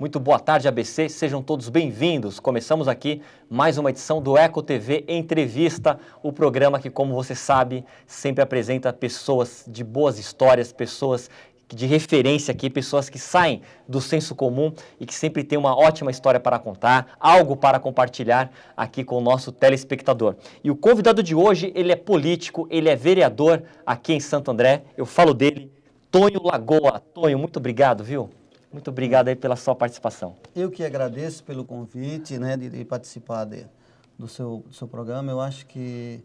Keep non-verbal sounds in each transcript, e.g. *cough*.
Muito boa tarde, ABC. Sejam todos bem-vindos. Começamos aqui mais uma edição do Eco TV Entrevista, o programa que, como você sabe, sempre apresenta pessoas de boas histórias, pessoas de referência aqui, pessoas que saem do senso comum e que sempre têm uma ótima história para contar, algo para compartilhar aqui com o nosso telespectador. E o convidado de hoje, ele é político, ele é vereador aqui em Santo André. Eu falo dele, Tonho Lagoa. Tonho, muito obrigado, viu? Muito obrigado aí pela sua participação. Eu que agradeço pelo convite, né, de, de participar de, do, seu, do seu programa. Eu acho que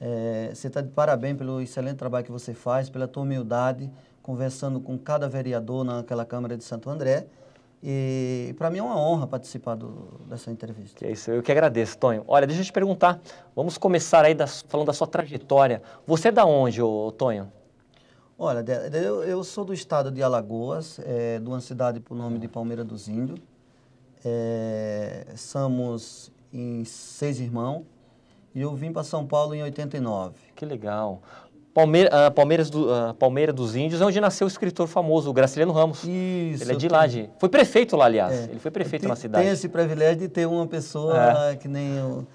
é, você está de parabéns pelo excelente trabalho que você faz, pela tua humildade, conversando com cada vereador naquela Câmara de Santo André. E para mim é uma honra participar do, dessa entrevista. Que é isso, eu que agradeço, Tonho. Olha, deixa eu te perguntar, vamos começar aí das, falando da sua trajetória. Você é da onde, ô, Tonho? Olha, eu, eu sou do estado de Alagoas, é, de uma cidade por nome de Palmeira dos Índios. É, somos em seis irmãos e eu vim para São Paulo em 89. Que legal. Palmeira, uh, Palmeiras do, uh, Palmeira dos Índios é onde nasceu o escritor famoso, o Graciliano Ramos. Isso. Ele é de lá, de, foi prefeito lá, aliás. É, ele foi prefeito te, na cidade. Tem esse privilégio de ter uma pessoa é. que nem o,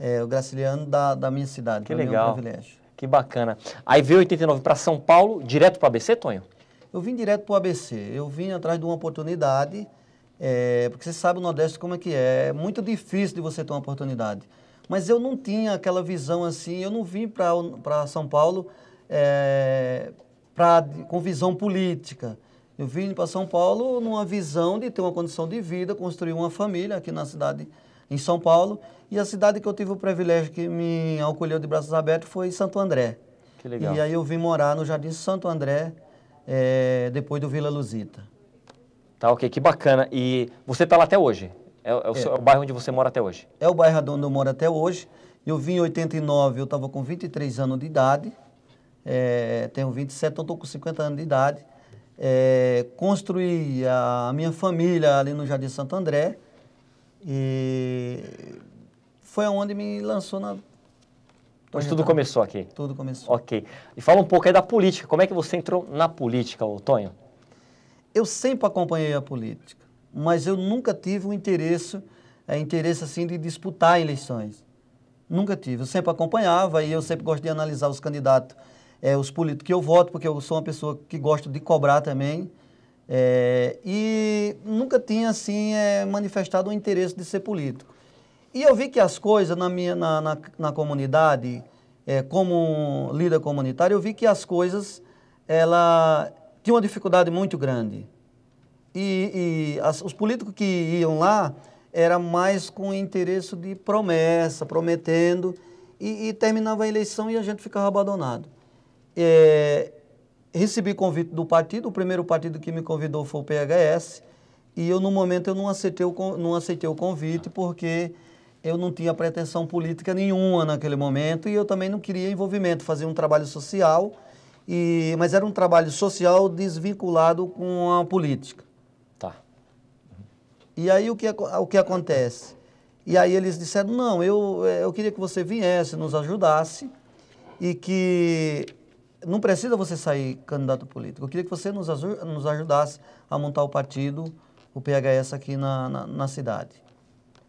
é, o Graciliano da, da minha cidade. Que legal. É um privilégio. Que bacana. Aí veio 89 para São Paulo, direto para o ABC, Tonho? Eu vim direto para o ABC. Eu vim atrás de uma oportunidade, é, porque você sabe o Nordeste como é que é. É muito difícil de você ter uma oportunidade. Mas eu não tinha aquela visão assim, eu não vim para São Paulo é, pra, com visão política. Eu vim para São Paulo numa visão de ter uma condição de vida, construir uma família aqui na cidade de em São Paulo. E a cidade que eu tive o privilégio que me acolheu de braços abertos foi Santo André. Que legal. E aí eu vim morar no Jardim Santo André, é, depois do Vila Luzita. Tá, ok, que bacana. E você está lá até hoje? É, é, o é. seu, é, o, bairro onde você mora até hoje? É o bairro onde eu moro até hoje. Eu vim em 89, eu estava com 23 anos de idade. Eh, tenho 27, então estou com 50 anos de idade. Eh, construí a minha família ali no Jardim Santo André. E foi onde me lançou na. Onde tudo começou aqui? Tudo começou. Ok. E fala um pouco aí da política. Como é que você entrou na política, Tonho? Eu sempre acompanhei a política, mas eu nunca tive um interesse, é, interesse assim de disputar eleições. Nunca tive. Eu sempre acompanhava e eu sempre gosto de analisar os candidatos, é, os políticos que eu voto, porque eu sou uma pessoa que gosto de cobrar também. É, e nunca tinha assim é, manifestado o um interesse de ser político. E eu vi que as coisas na minha na, na, na comunidade, é, como líder comunitário, eu vi que as coisas ela tinha uma dificuldade muito grande. E, e as, os políticos que iam lá era mais com interesse de promessa, prometendo, e, e terminava a eleição e a gente ficava abandonado. É, recebi convite do partido, o primeiro partido que me convidou foi o PHS, e eu no momento eu não aceitei o, não aceitei o convite porque eu não tinha pretensão política nenhuma naquele momento e eu também não queria envolvimento, fazia um trabalho social, e, mas era um trabalho social desvinculado com a política. Tá. E aí o que, o que acontece? E aí eles disseram, não, eu, eh, eu queria que você viesse, nos ajudasse, e que não precisa você sair candidato político. Eu queria que você nos, nos ajudasse a montar o partido, o PHS aqui na, na, na, cidade.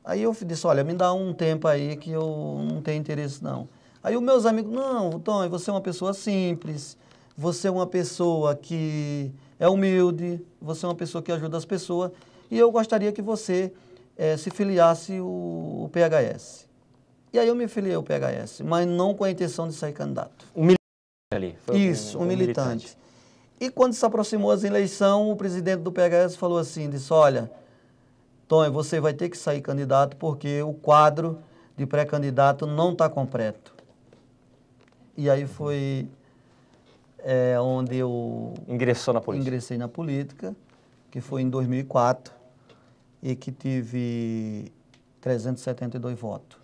Aí eu disse, olha, me dá um tempo aí que eu não tenho interesse não. Aí os meus amigos, não, Tom, você é uma pessoa simples, você é uma pessoa que é humilde, você é uma pessoa que ajuda as pessoas, e eu gostaria que você é, se filiasse o, o PHS. E aí eu me filiei ao PHS, mas não com a intenção de sair candidato ali. Foi Isso, um, um, militante. um, militante. E quando se aproximou as eleições, o presidente do PHS falou assim, disse, olha, Tom, você vai ter que sair candidato porque o quadro de pré-candidato não está completo. E aí uhum. foi é, onde eu... Ingressou na política. Ingressei na política, que foi em 2004, e que tive 372 votos.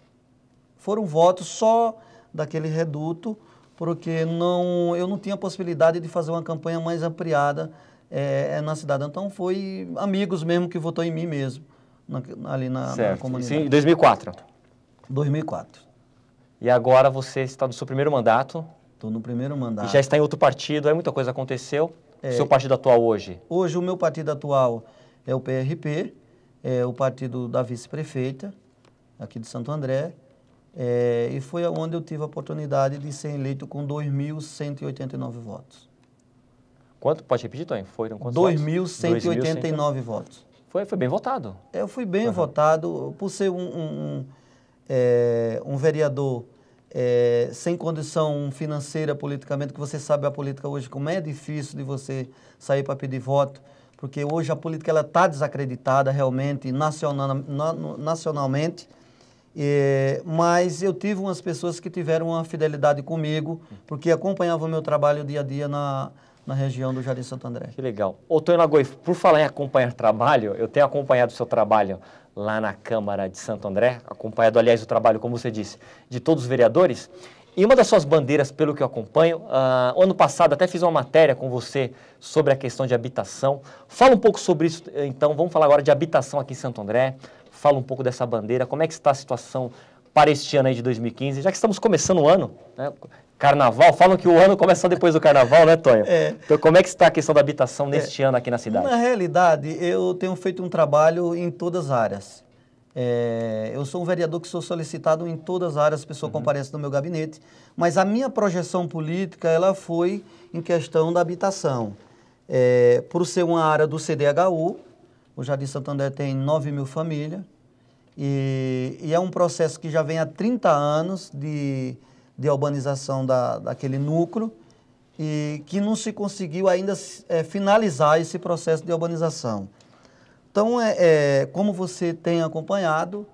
Foram votos só daquele reduto porque não, eu não tinha possibilidade de fazer uma campanha mais ampliada é, na cidade. Então, foi amigos mesmo que votou em mim mesmo, na, ali na, certo. na comunidade. Sim, 2004? 2004. E agora você está no seu primeiro mandato? Estou no primeiro mandato. E já está em outro partido, aí é muita coisa aconteceu. É, o seu partido atual hoje? Hoje o meu partido atual é o PRP, é o partido da vice-prefeita, aqui de Santo André. É, e foi onde eu tive a oportunidade de ser eleito com 2.189 votos. Quanto? Pode repetir, Tony? Foram quantos 2.189 votos? votos. Foi, foi bem votado. É, eu fui bem uhum. votado por ser um, um, um, é, um vereador é, sem condição financeira politicamente, que você sabe a política hoje como é difícil de você sair para pedir voto, porque hoje a política está desacreditada realmente nacional, na, nacionalmente é, mas eu tive umas pessoas que tiveram uma fidelidade comigo, porque acompanhavam o meu trabalho dia a dia na, na região do Jardim Santo André. Que legal. Ô, Tony por falar em acompanhar trabalho, eu tenho acompanhado o seu trabalho lá na Câmara de Santo André, acompanhado, aliás, o trabalho, como você disse, de todos os vereadores. E uma das suas bandeiras, pelo que eu acompanho, uh, ano passado até fiz uma matéria com você sobre a questão de habitação. Fala um pouco sobre isso, então. Vamos falar agora de habitação aqui em Santo André. Fala um pouco dessa bandeira, como é que está a situação para este ano aí de 2015, já que estamos começando o ano, né? Carnaval, falam que o ano começa depois do carnaval, né, Tonho? É. Então, como é que está a questão da habitação neste é. ano aqui na cidade? Na realidade, eu tenho feito um trabalho em todas as áreas. É, eu sou um vereador que sou solicitado em todas as áreas, a pessoa uhum. comparece no meu gabinete, mas a minha projeção política, ela foi em questão da habitação. É, por ser uma área do CDHU, o Jardim Santander tem 9 mil famílias e, e, é um processo que já vem há 30 anos de, de urbanização da, daquele núcleo e que não se conseguiu ainda é, finalizar esse processo de urbanização. Então, é, é, como você tem acompanhado,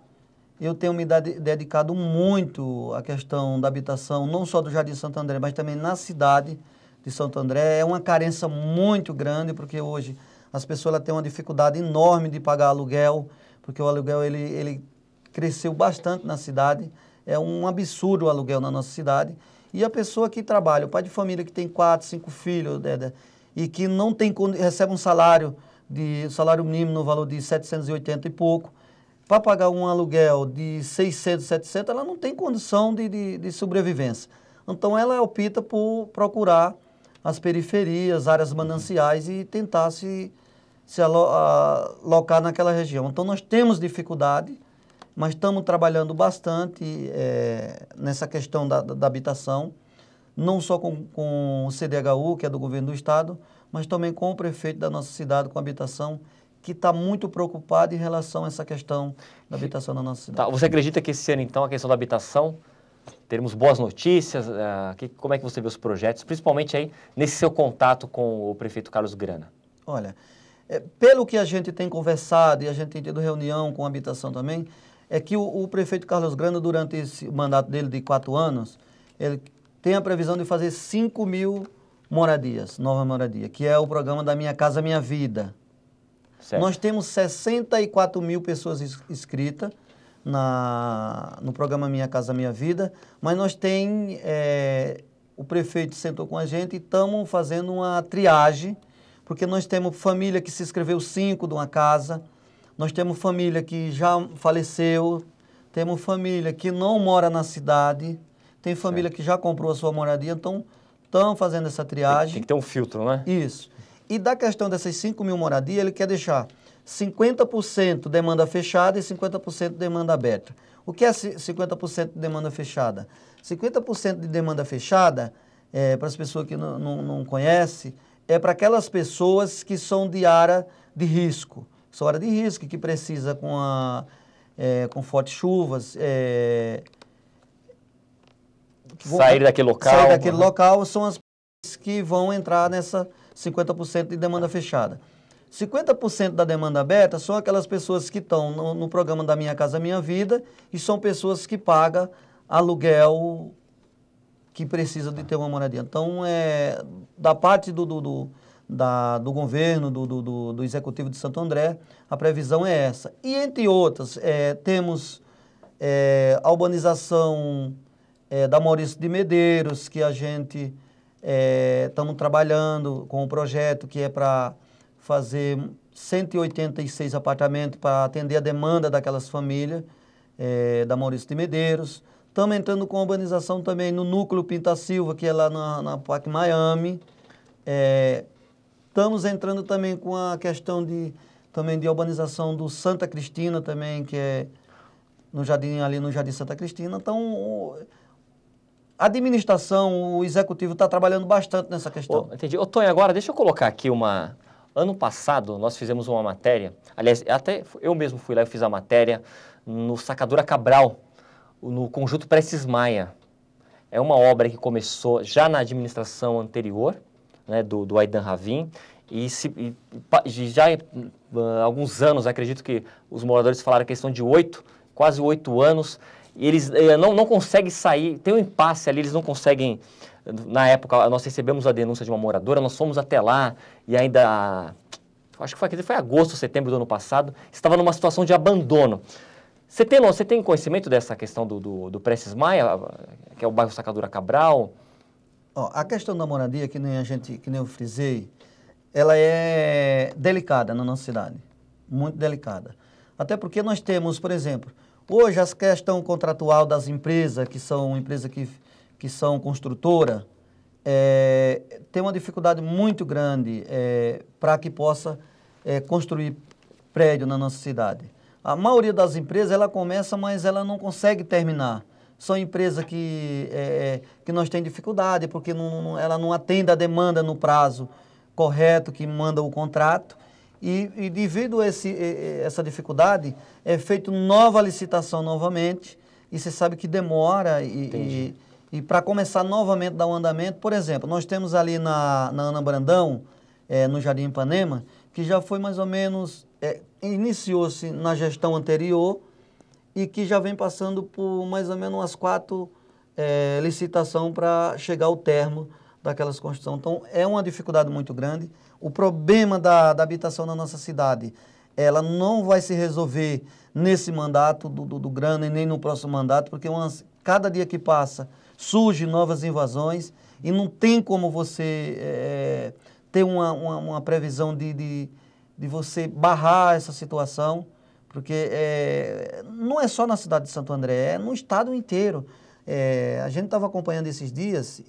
eu tenho me dedicado muito à questão da habitação, não só do Jardim Santo André, mas também na cidade de Santo André. É uma carência muito grande, porque hoje as pessoas têm uma dificuldade enorme de pagar aluguel, porque o aluguel ele, ele cresceu bastante na cidade, é um absurdo o aluguel na nossa cidade. E a pessoa que trabalha, o pai de família que tem quatro, cinco filhos, Deda, né, né, e que não tem recebe um salário de salário mínimo no valor de 780 e pouco, para pagar um aluguel de 600, 700, ela não tem condição de, de, de sobrevivência. Então ela opta por procurar as periferias, áreas uhum. mananciais e tentar se, se alocar naquela região. Então, nós temos dificuldade, mas estamos trabalhando bastante é, nessa questão da, da, habitação, não só com, com o CDHU, que é do governo do Estado, mas também com o prefeito da nossa cidade, com a habitação, que está muito preocupado em relação a essa questão da habitação na nossa cidade. Tá, você acredita que esse ano, então, a questão da habitação teremos boas notícias? Uh, que, como é que você vê os projetos, principalmente aí nesse seu contato com o prefeito Carlos Grana? Olha, é, pelo que a gente tem conversado e a gente tem tido reunião com a habitação também, é que o, o prefeito Carlos Grana, durante esse mandato dele de quatro anos, ele tem a previsão de fazer 5 mil moradias, nova moradia, que é o programa da Minha Casa Minha Vida. Certo. Nós temos 64 mil pessoas inscritas na, no programa Minha Casa Minha Vida, mas nós tem, é, o prefeito sentou com a gente e estamos fazendo uma triagem, porque nós temos família que se inscreveu cinco de uma casa, nós temos família que já faleceu, temos família que não mora na cidade, tem família que já comprou a sua moradia, então estão fazendo essa triagem. Tem, tem que ter um filtro, né? Isso. E da questão dessas 5 mil moradias, ele quer deixar 50% demanda fechada e 50% demanda aberta. O que é 50% de demanda fechada? 50% de demanda fechada, é, para as pessoas que não, não, não conhecem, é para aquelas pessoas que são de área de risco. São área de risco que precisa com, a, é, com fortes chuvas. É, vão, sair daquele local. Sair né? daquele local são as que vão entrar nessa 50% de demanda fechada. 50% da demanda aberta são aquelas pessoas que estão no, no, programa da Minha Casa Minha Vida e são pessoas que pagam aluguel que precisa de ter uma moradia. Então, é, da parte do, do, do da, do governo, do, do, do, Executivo de Santo André, a previsão é essa. E entre outras, é, temos é, a urbanização é, da Maurício de Medeiros, que a gente estamos é, trabalhando com o um projeto que é para fazer 186 apartamentos para atender a demanda daquelas famílias é, da Maurício de Medeiros. Estamos entrando com urbanização também no Núcleo Pinta Silva, que é lá na, na PAC Miami. É, eh, estamos entrando também com a questão de, também de urbanização do Santa Cristina também, que é no jardim, ali no Jardim Santa Cristina. Então, o, a administração, o executivo está trabalhando bastante nessa questão. Oh, entendi. Ô, agora deixa eu colocar aqui uma, Ano passado, nós fizemos uma matéria, aliás, até eu mesmo fui lá e fiz a matéria no Sacadura Cabral, no Conjunto Prestes Maia. É uma obra que começou já na administração anterior, né, do, do Aidan Ravin, e, se, e já hum, há alguns anos, acredito que os moradores falaram que questão de oito, quase oito anos, e eles eh, não, não conseguem sair, tem um impasse ali, eles não conseguem na época, nós recebemos a denúncia de uma moradora, nós fomos até lá e ainda, acho que foi, foi agosto, setembro do ano passado, estava numa situação de abandono. Você tem, você tem conhecimento dessa questão do, do, do Prestes Maia, que é o bairro Sacadura Cabral? a questão da moradia, que nem a gente, que nem eu frisei, ela é delicada na nossa cidade, muito delicada. Até porque nós temos, por exemplo, hoje a questão contratual das empresas, que são empresas que que são construtora, é, tem uma dificuldade muito grande é, para que possa é, construir prédio na nossa cidade. A maioria das empresas, ela começa, mas ela não consegue terminar. São empresas que, é, é, que nós temos dificuldade, porque não, ela não atende a demanda no prazo correto que manda o contrato. E, e devido a esse, essa dificuldade, é feita nova licitação novamente, e você sabe que demora e e para começar novamente a dar um andamento, por exemplo, nós temos ali na, na Ana Brandão, é, no Jardim Ipanema, que já foi mais ou menos, é, iniciou-se na gestão anterior e que já vem passando por mais ou menos umas quatro é, eh, licitações para chegar ao termo daquelas construções. Então, é uma dificuldade muito grande. O problema da, da habitação na nossa cidade, ela não vai se resolver nesse mandato do, do, do Grana e nem no próximo mandato, porque é uma Cada dia que passa surgem novas invasões e não tem como você é, ter uma, uma, uma previsão de, de, de, você barrar essa situação, porque é, não é só na cidade de Santo André, é no estado inteiro. É, a gente estava acompanhando esses dias,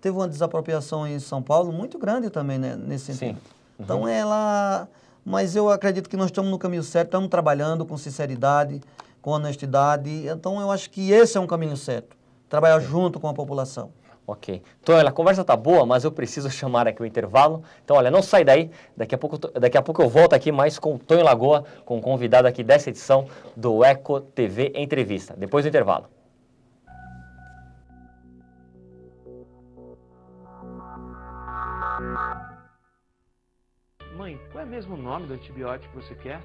teve uma desapropriação em São Paulo muito grande também né, nesse sentido. Uhum. Então ela. É mas eu acredito que nós estamos no caminho certo, estamos trabalhando com sinceridade com honestidade. Então, eu acho que esse é um caminho certo, trabalhar junto com a população. Ok. Então, olha, a conversa tá boa, mas eu preciso *laughs* chamar aqui o intervalo. Então, olha, não sai daí. Daqui a pouco, daqui a pouco eu volto aqui mais com o Tonho Lagoa, com o convidado aqui dessa edição do Eco TV Entrevista. Depois do intervalo. Mãe, qual é mesmo o nome do antibiótico que você quer?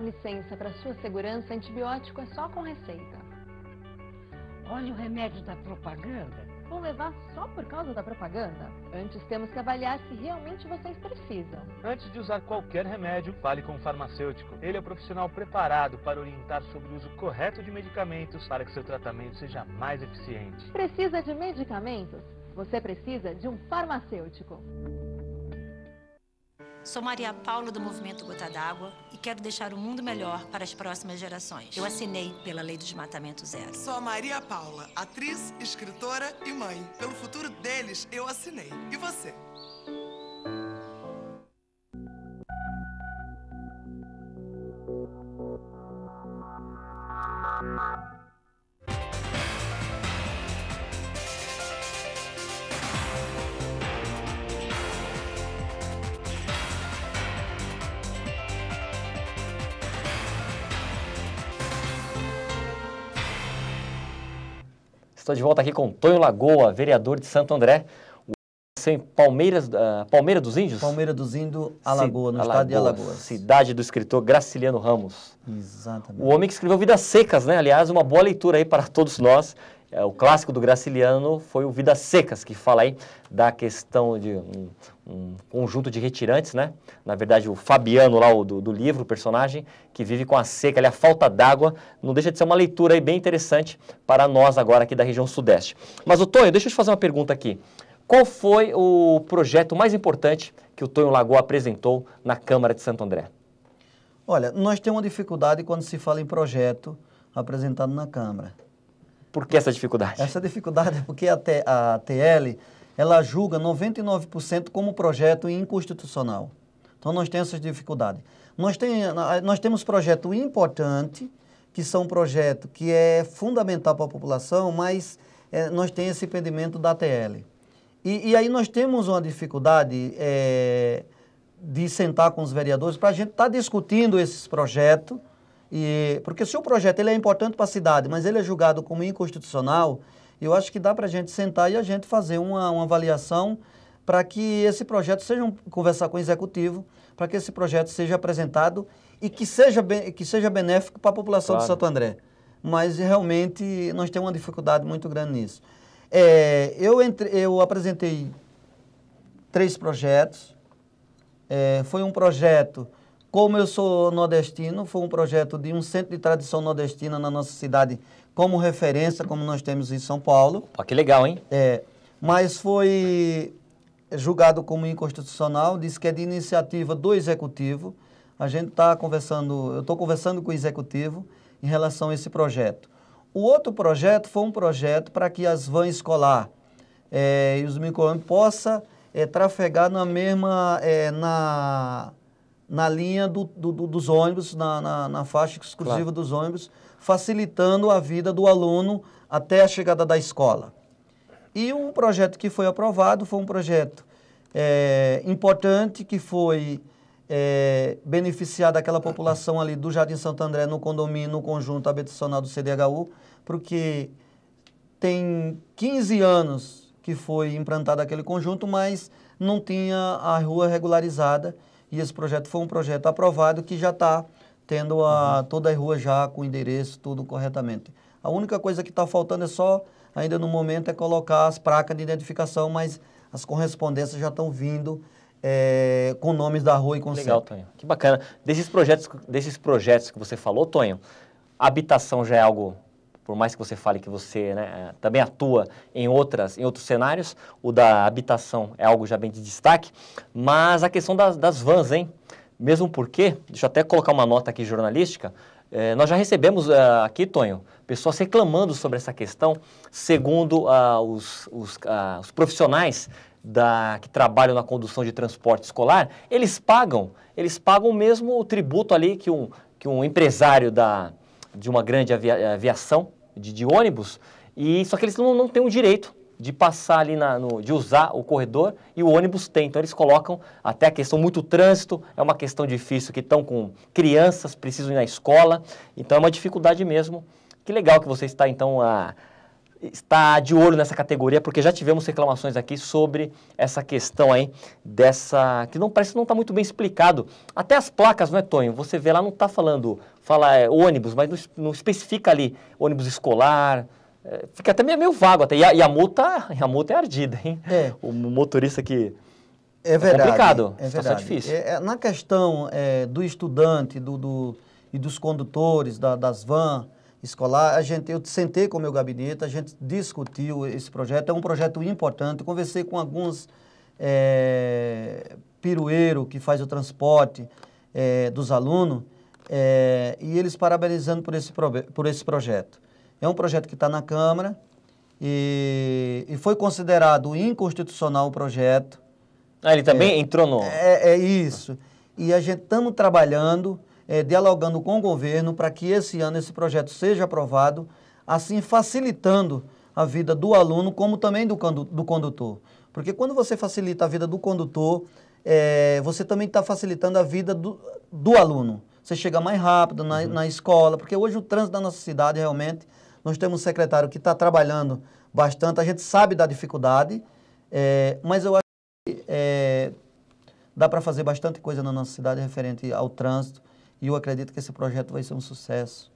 Licença, para sua segurança, antibiótico é só com receita. Olha o remédio da propaganda. Vão levar só por causa da propaganda? Antes temos que avaliar se realmente vocês precisam. Antes de usar qualquer remédio, fale com o farmacêutico. Ele é o profissional preparado para orientar sobre o uso correto de medicamentos para que seu tratamento seja mais eficiente. Precisa de medicamentos? Você precisa de um farmacêutico. Sou Maria Paula do Movimento Gota d'Água e quero deixar o mundo melhor para as próximas gerações. Eu assinei pela Lei do Desmatamento Zero. Sou Maria Paula, atriz, escritora e mãe. Pelo futuro deles, eu assinei. E você? Estou de volta aqui com Tonho Lagoa, vereador de Santo André. Em Palmeiras, uh, Palmeira dos Índios? Palmeira dos Índios, Alagoa, no Alagoa, estado de Alagoas. Cidade do escritor Graciliano Ramos. Exatamente. O homem que escreveu Vidas Secas, né? Aliás, uma boa leitura aí para todos nós. É, o clássico do Graciliano foi o Vidas Secas, que fala aí da questão de um, um conjunto de retirantes, né? Na verdade, o Fabiano lá o, do, do, livro, o personagem, que vive com a seca, ali, a falta d'água, não deixa de ser uma leitura aí bem interessante para nós agora aqui da região sudeste. Mas, o Tonho, deixa eu te fazer uma pergunta aqui. Qual foi o projeto mais importante que o Tonho Lagoa apresentou na Câmara de Santo André? Olha, nós temos uma dificuldade quando se fala em projeto apresentado na Câmara. Por que essa dificuldade? Essa dificuldade é porque a, T, a TL ela julga 99% como projeto inconstitucional. Então nós temos essas dificuldades. Nós, tem, nós temos projeto importante, que são um projeto que é fundamental para a população, mas é, nós temos esse impedimento da TL. E, e, aí nós temos uma dificuldade é, de sentar com os vereadores para a gente estar tá discutindo esses projetos e, porque se o projeto ele é importante para a cidade, mas ele é julgado como inconstitucional, eu acho que dá para a gente sentar e a gente fazer uma, uma avaliação para que esse projeto seja um, conversar com o executivo, para que esse projeto seja apresentado e que seja, que seja benéfico para a população claro. de Santo André. Mas realmente nós temos uma dificuldade muito grande nisso. É, eu, entre, eu apresentei três projetos. É, foi um projeto como eu sou nordestino, foi um projeto de um centro de tradição nordestina na nossa cidade como referência, como nós temos em São Paulo. Opa, que legal, hein? É, mas foi julgado como inconstitucional, disse que é de iniciativa do executivo. A gente está conversando, eu estou conversando com o executivo em relação a esse projeto. O outro projeto foi um projeto para que as vans escolar é, e os microanos possam é, trafegar na mesma, é, na, na linha do, do, do, dos ônibus, na, na, na faixa exclusiva claro. dos ônibus, facilitando a vida do aluno até a chegada da escola. E um projeto que foi aprovado foi um projeto é, importante que foi é, beneficiar daquela população ali do Jardim Santo André no condomínio, no conjunto habitacional do CDHU, porque tem 15 anos que foi implantado aquele conjunto, mas não tinha a rua regularizada e esse projeto foi um projeto aprovado que já está tendo a, uhum. toda a rua já com endereço, tudo corretamente. A única coisa que está faltando é só, ainda no momento, é colocar as placas de identificação, mas as correspondências já estão vindo é, com nomes da rua e com Legal, Tonho. Que bacana. Desses projetos, desses projetos que você falou, Tonho, habitação já é algo por mais que você fale que você né, é, também atua em, outras, em outros cenários, o da habitação é algo já bem de destaque, mas a questão das, das vans, hein? Mesmo porque, deixa eu até colocar uma nota aqui jornalística, é, nós já recebemos uh, aqui, Tonho, pessoas reclamando sobre essa questão, segundo uh, os, os, uh, os profissionais da, que trabalham na condução de transporte escolar, eles pagam, eles pagam mesmo o tributo ali que um, que um empresário da, de uma grande avia, aviação de, de ônibus, e só que eles não, não têm o direito de passar ali, na, no, de usar o corredor e o ônibus tem. Então eles colocam até a questão muito trânsito, é uma questão difícil, que estão com crianças, precisam ir na escola, então é uma dificuldade mesmo. Que legal que você está então a, está de olho nessa categoria, porque já tivemos reclamações aqui sobre essa questão aí dessa. que não parece que não está muito bem explicado. Até as placas, não é, Tonho? Você vê lá, não está falando, fala é, ônibus, mas não, não, especifica ali ônibus escolar. É, fica até meio, meio vago até. E a, e a, multa, *laughs* a multa é ardida, hein? É. O motorista que. É, é verdade. É complicado, é verdade. difícil. É, é na questão é, do estudante do, do, e dos condutores da, das vans escolar. A gente, eu sentei com o meu gabinete, a gente discutiu esse projeto. É um projeto importante. conversei com alguns é, que faz o transporte é, dos alunos é, e eles parabenizando por esse, por esse projeto. É um projeto que está na Câmara e, e foi considerado inconstitucional o projeto. Ah, ele também é, entrou no. É, é isso. E a gente estamos trabalhando é, dialogando com o governo para que esse ano esse projeto seja aprovado, assim facilitando a vida do aluno, como também do, do condutor. Porque quando você facilita a vida do condutor, é, você também está facilitando a vida do, do, aluno. Você chega mais rápido na, uhum. na escola, porque hoje o trânsito da nossa cidade realmente, nós temos um secretário que está trabalhando bastante, a gente sabe da dificuldade, é, mas eu acho que é, dá para fazer bastante coisa na nossa cidade referente ao trânsito. E eu acredito que esse projeto vai ser um sucesso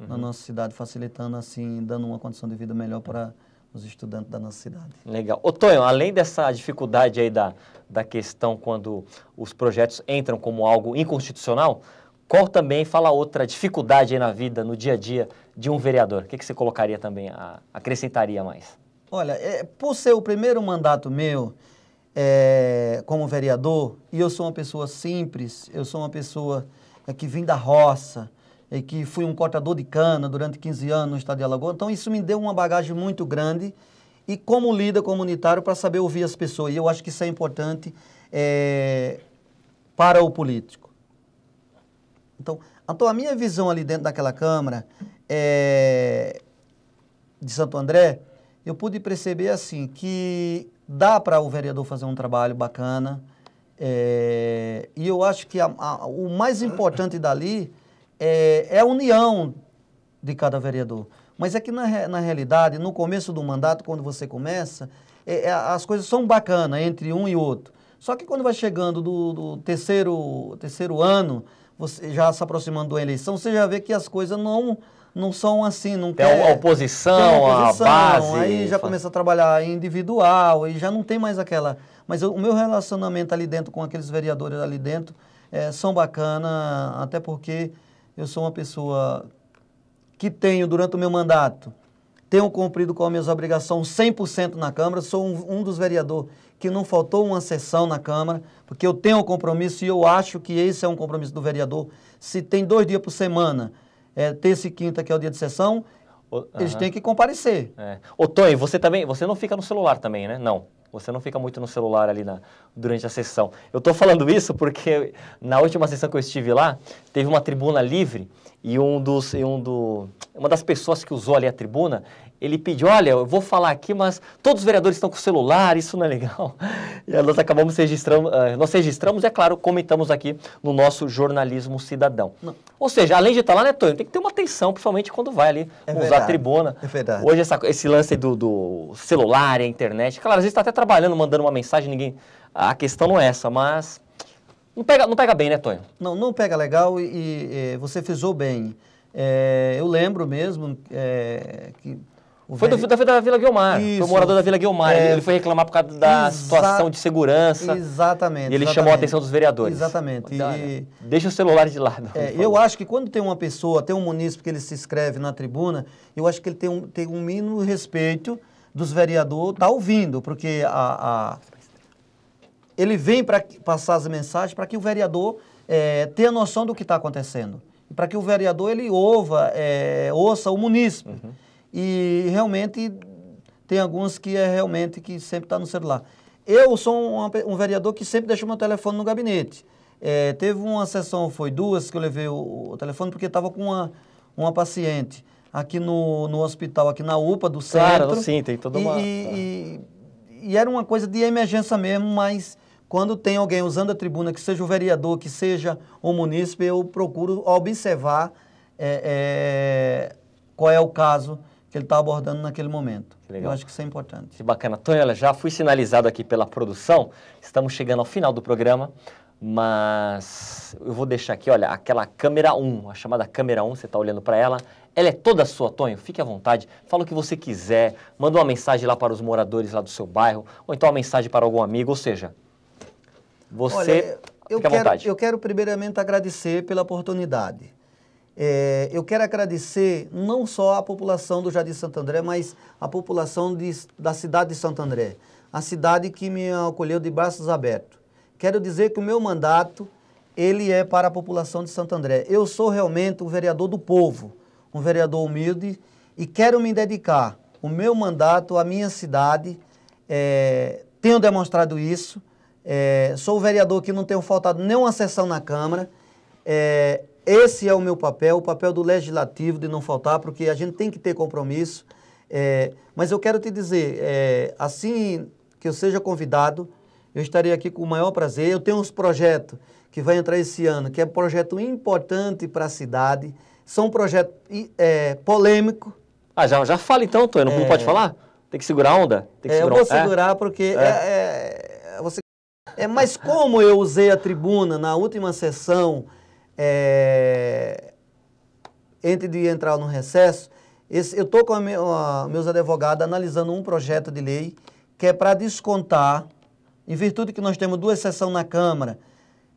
uhum. na nossa cidade, facilitando assim, dando uma condição de vida melhor para os estudantes da nossa cidade. Legal. Ô, Tonho, além dessa dificuldade aí da, da questão quando os projetos entram como algo inconstitucional, qual também, fala outra dificuldade aí na vida, no dia a dia de um vereador? O que, que você colocaria também, a, acrescentaria mais? Olha, é, por ser o primeiro mandato meu é, como vereador, e eu sou uma pessoa simples, eu sou uma pessoa é que vim da roça, é que fui um cortador de cana durante 15 anos no estado de Alagoas. Então, isso me deu uma bagagem muito grande e como líder comunitário para saber ouvir as pessoas. E eu acho que isso é importante é, para o político. Então, então, a minha visão ali dentro daquela Câmara é, de Santo André, eu pude perceber assim que dá para o vereador fazer um trabalho bacana, é, e eu acho que a, a, o mais importante dali é, é, a união de cada vereador. Mas é que, na, na realidade, no começo do mandato, quando você começa, é, é as coisas são bacanas entre um e outro. Só que quando vai chegando do, do terceiro, terceiro ano, você já se aproximando da eleição, você já vê que as coisas não, não são assim, não tem quer... A oposição, tem a oposição, a base. Aí já começa a trabalhar individual e já não tem mais aquela mas o meu relacionamento ali dentro com aqueles vereadores ali dentro é, são bacana, até porque eu sou uma pessoa que tenho, durante o meu mandato, tenho cumprido com as minhas obrigações 100% na Câmara, sou um, um dos vereadores que não faltou uma sessão na Câmara, porque eu tenho um compromisso e eu acho que esse é um compromisso do vereador. Se tem dois dias por semana, é, terça e quinta, que é o dia de sessão, o, eles uh -huh. têm que comparecer. É. Ô, Tony, você também, você não fica no celular também, né? Não. Você não fica muito no celular ali na, durante a sessão. Eu estou falando isso porque na última sessão que eu estive lá, teve uma tribuna livre e um dos, e um do, uma das pessoas que usou ali a tribuna, ele pediu, olha, eu vou falar aqui, mas todos os vereadores estão com celular, isso não é legal. *laughs* E nós acabamos registrando, eh, nós registramos e, é claro, comentamos aqui no nosso jornalismo cidadão. Não. Ou seja, além de estar lá, né, Tony, tem que ter uma atenção, principalmente quando vai ali é usar verdade. a tribuna. É verdade. Hoje essa, esse lance do, do celular e a internet, claro, às vezes está até trabalhando, mandando uma mensagem, ninguém... A questão não é essa, mas não pega, não pega bem, né, Tonho? Não, não pega legal e, e, você frisou bem. É, eu lembro mesmo é, que. Foi, velho... do, da, Vila Guilmar. Isso. Foi o morador da Vila Guilmar. É... Ele foi reclamar por causa da Exa... situação de segurança. Exatamente. E ele exatamente. chamou a atenção dos vereadores. Exatamente. Então, e... Deixa o celular de lado. É, eu acho que quando tem uma pessoa, tem um munícipe que ele se inscreve na tribuna, eu acho que ele tem um, tem um mínimo respeito dos vereadores, tá ouvindo, porque a, a ele vem para passar as mensagens para que o vereador é, tenha noção do que está acontecendo. E para que o vereador ele ouva, é, ouça o munícipe. Uhum. E realmente tem alguns que é realmente que sempre está no celular. Eu sou um, um, vereador que sempre deixo meu telefone no gabinete. É, teve uma sessão, foi duas, que eu levei o, o telefone porque estava com uma, uma paciente aqui no, no hospital, aqui na UPA do claro, centro. Claro, sim, tem todo mundo. E, é. e, e era uma coisa de emergência mesmo, mas quando tem alguém usando a tribuna, que seja o vereador, que seja o munícipe, eu procuro observar é, é, qual é o caso que ele está abordando naquele momento. Eu acho que isso é importante. Que bacana. Tony, olha, já fui sinalizado aqui pela produção, estamos chegando ao final do programa, mas eu vou deixar aqui, olha, aquela câmera 1, a chamada câmera 1, você está olhando para ela, ela é toda sua, Tonho, fique à vontade, fala o que você quiser, manda uma mensagem lá para os moradores lá do seu bairro, ou então uma mensagem para algum amigo, ou seja, você Olha, eu quero, eu quero primeiramente agradecer pela oportunidade. É, eu quero agradecer não só a população do Jardim Santo André, mas a população de, da cidade de Santo André, a cidade que me acolheu de braços abertos. Quero dizer que o meu mandato ele é para a população de Santo André. Eu sou realmente o vereador do povo, um vereador humilde e quero me dedicar o meu mandato à minha cidade. É, tenho demonstrado isso é, sou o vereador que não tenho faltado nenhuma sessão na Câmara. É, esse é o meu papel, o papel do legislativo de não faltar, porque a gente tem que ter compromisso. É, mas eu quero te dizer, é, assim que eu seja convidado, eu estarei aqui com o maior prazer. Eu tenho uns projetos que vai entrar esse ano, que é um projeto importante para a cidade. São um projeto é, polêmico. Ah, já, já fala então, Tony. Não é... pode falar? Tem que segurar a onda? Tem que é, segurar... Eu vou segurar porque é. é, é é, mas como eu usei a tribuna na última sessão, é, antes de entrar no recesso, esse, eu estou com a, a, meus advogados analisando um projeto de lei que é para descontar, em virtude que nós temos duas sessões na Câmara,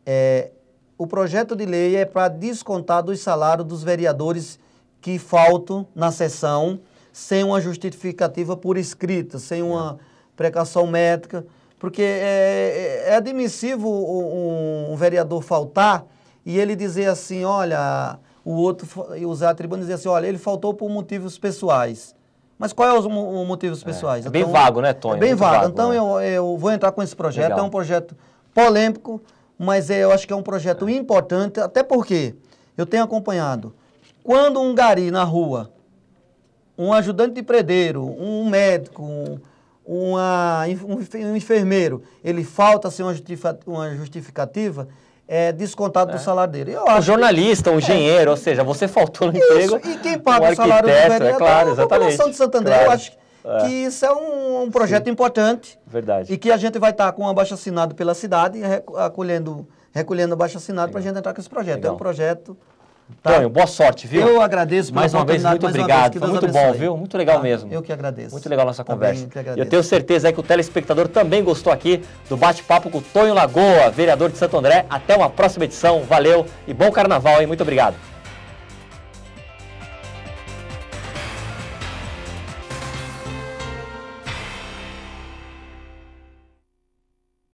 é, o projeto de lei é para descontar dos salários dos vereadores que faltam na sessão sem uma justificativa por escrita, sem uma é. precaução métrica. Porque é, é, é admissível um, um, vereador faltar e ele dizer assim, olha, o outro usar a tribuna e dizer assim, olha, ele faltou por motivos pessoais. Mas qual é os motivos é, pessoais? É, é bem então, vago, né, Tony? É bem vago. vago. Então né? eu, eu vou entrar com esse projeto. Legal. É um projeto polêmico, mas é, eu acho que é um projeto importante, até porque eu tenho acompanhado. Quando um gari na rua, um ajudante de predeiro, um médico, um, uma, um enfermeiro, ele falta sem assim, uma justificativa, é descontado é. do salário dele. Eu um jornalista, um engenheiro, é. ou seja, você faltou no isso. emprego. E quem paga o salário do é vereador é claro, exatamente. a população de Santander. Claro. Eu acho é. que isso é um, um projeto Sim. importante. Verdade. E que a gente vai estar com um abaixo assinado pela cidade, recolhendo, recolhendo abaixo assinado para a gente entrar com esse projeto. Legal. É um projeto Tá? Tonho, boa sorte, viu? Eu agradeço mais uma vez, muito obrigado. Vez, muito abençoe. bom, viu? Muito legal tá? mesmo. Eu que agradeço. Muito legal a nossa tá conversa. Eu, eu tenho certeza que o telespectador também gostou aqui do bate-papo com o Tonho Lagoa, vereador de Santo André. Até uma próxima edição. Valeu e bom carnaval, hein? Muito obrigado.